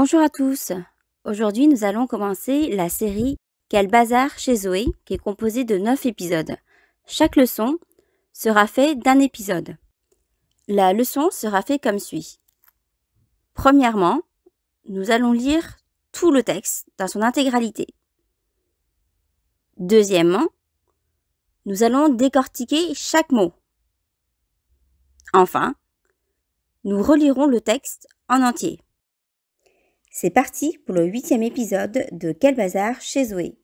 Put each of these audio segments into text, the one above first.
Bonjour à tous. Aujourd'hui, nous allons commencer la série Quel bazar chez Zoé, qui est composée de 9 épisodes. Chaque leçon sera faite d'un épisode. La leçon sera faite comme suit. Premièrement, nous allons lire tout le texte dans son intégralité. Deuxièmement, nous allons décortiquer chaque mot. Enfin, nous relirons le texte en entier. C'est parti pour le huitième épisode de Quel bazar chez Zoé.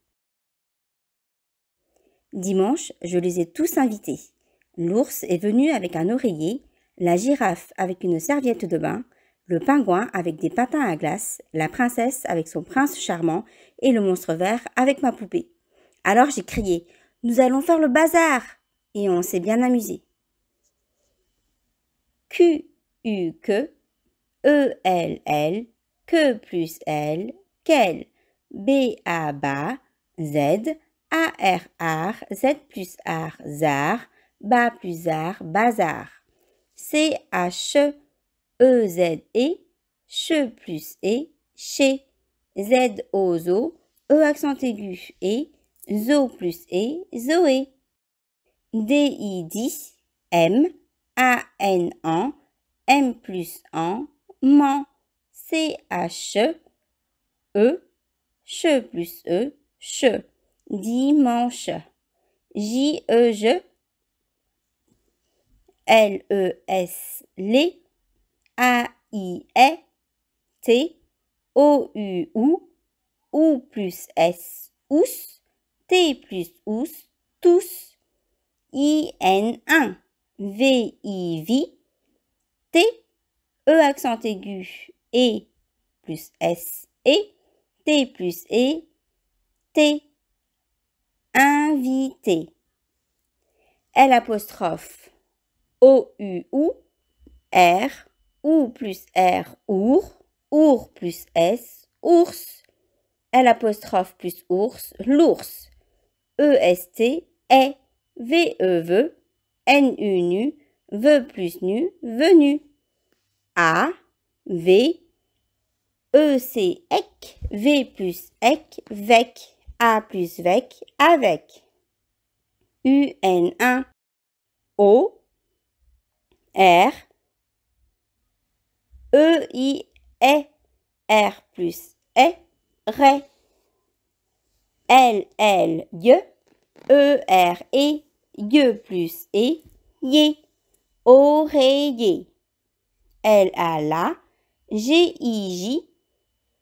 Dimanche, je les ai tous invités. L'ours est venu avec un oreiller, la girafe avec une serviette de bain, le pingouin avec des patins à glace, la princesse avec son prince charmant et le monstre vert avec ma poupée. Alors j'ai crié Nous allons faire le bazar Et on s'est bien amusé. Q, U, Q, E, L, L, que plus L, quel, B A ba, Z, A R Z plus r, zar, ba plus r, bazar. C H E Z E, che plus E, chez, Z O zo, E accent aigu et, zo plus E, zoé. E. D I 10, M, A N n, M plus en, man C-H, E, CHE plus E, CHE. Dimanche. J-E-Je, L-E-S, les, A-I-E, T, O-U-OU, OU plus S, OUS, T plus OUS, tous, I-N-1, V-I-V, T, E accent aigu, E plus S E T plus E, T. Invité. L apostrophe O U ou R ou plus R our our plus S ours L apostrophe plus ours l'ours E S T est V E ve N U nu ve plus nu venu A V E, c'est V plus e c vec, A plus vec, avec. U, N, 1, O, R, E, I, E, R plus E, Ré, L, L, YE, E, R, E, YE plus E, Y, e L, A, la, G, I, J,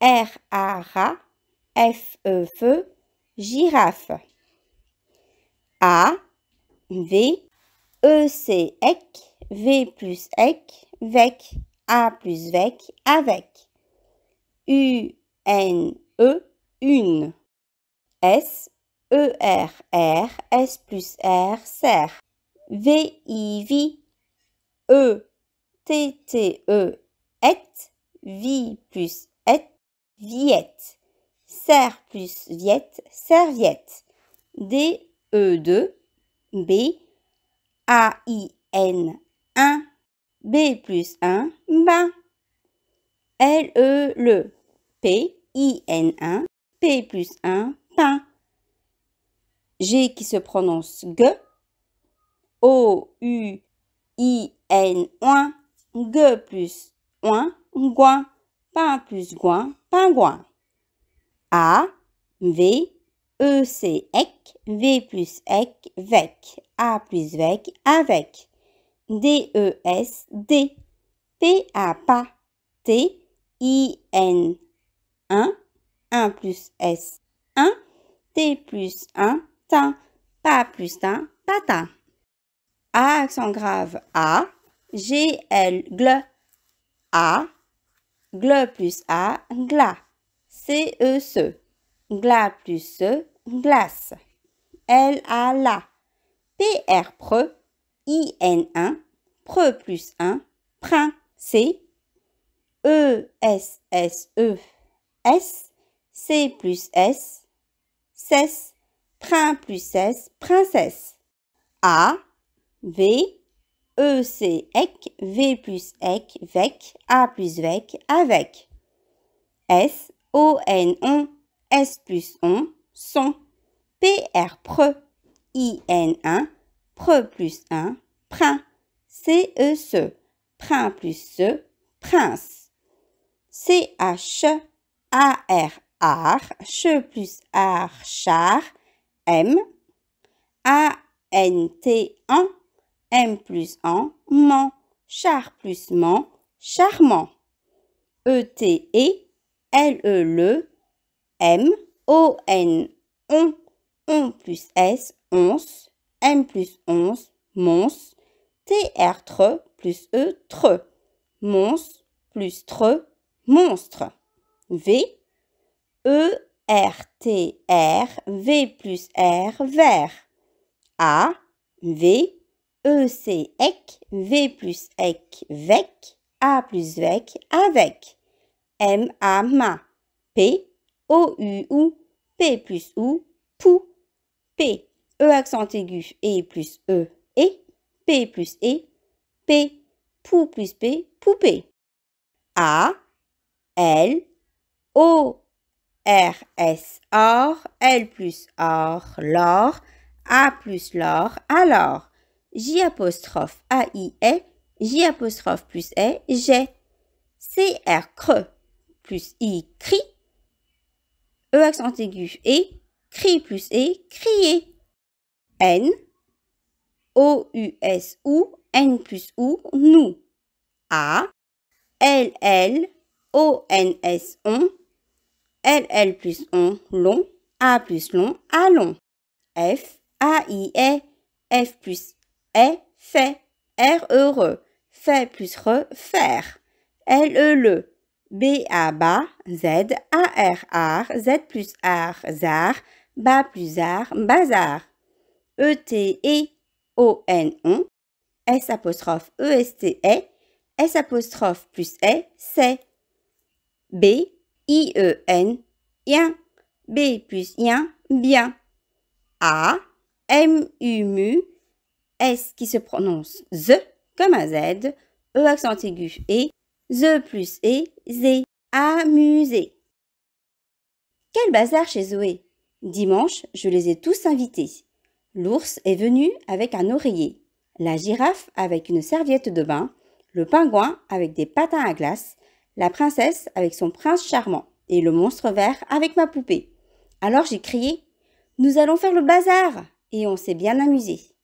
R A F E feu, girafe. A V E C ec, V plus ec, vec, A plus vec, avec. U N E une. S E R R S plus R SER, V I V E T T E et vie plus Viette. Serre plus viette, serviette. D, E, 2, B, A, I, N, 1, B plus 1, bain. L, E, le. P, I, N, 1, P plus 1, pain. G qui se prononce G. O, U, I, N, 1, G plus 1, guin. Pain plus guin, pingouin. A, V, E, C, EC, V plus EC, VEC, A plus VEC, AVEC, D, E, S, D, P, A, PA, T, I, N, 1, 1 plus S, 1, T plus 1, TIN, PA plus TIN, PATIN. A, accent grave, A, G, L, GL, A, Gle plus A, gla. C-E-ce. Gla plus ce, glace. L-A-la. P-R pre. I-N-1. Pre plus 1. Prin. C. E-S-S-E. E, S. C plus S. Cesse. Prin plus S. Princesse. A. V. E, C, ec V plus Ec vec, A plus vec, avec. S, O, N, on, S plus on, son. P, R, pre, I, N, 1, pre plus 1, prin. C, E, ce, prin plus ce, prince. C, H, A, R, ar, che plus ar, char, M, A, N, T, en, M plus en, man. Char plus man, charmant. e t e l -E, L-E le, M, O-N, on. On plus S, once. M plus once, mons. T-R tre plus E tre. Mons plus tre, monstre. V, E, R, T, R, V plus R, vert. A, V, E, C, ec V plus ec vec, A plus vec, avec, M, A, ma, P, O, U, ou, P plus ou, pou, P, E accent aigu, E plus E, E, P plus E, P, pou plus P, poupée. A, L, O, R, S, or, L plus or, l'or, A plus l'or, alors. J apostrophe A I E, J apostrophe plus E, j'ai. C R creux plus I cri, E accent aigu et, cri plus E, crier. N, O U S ou, N plus ou, nous. A, L L, O N S on, L L plus on, long, A plus long, allons. F, A I E, F plus est, fait, r heureux, fait plus re, faire, l e le, b a ba, z, a r ar, z plus ar, zar, ba plus ar, bazar, e t e o n on, s apostrophe e s t est, s apostrophe plus est, c'est, b i e n, bien b plus ien, bien, a m u mu S qui se prononce Z comme un Z, E accent aigu et, Z plus E, Z. amusé. Quel bazar chez Zoé Dimanche, je les ai tous invités. L'ours est venu avec un oreiller, la girafe avec une serviette de bain, le pingouin avec des patins à glace, la princesse avec son prince charmant et le monstre vert avec ma poupée. Alors j'ai crié Nous allons faire le bazar Et on s'est bien amusé.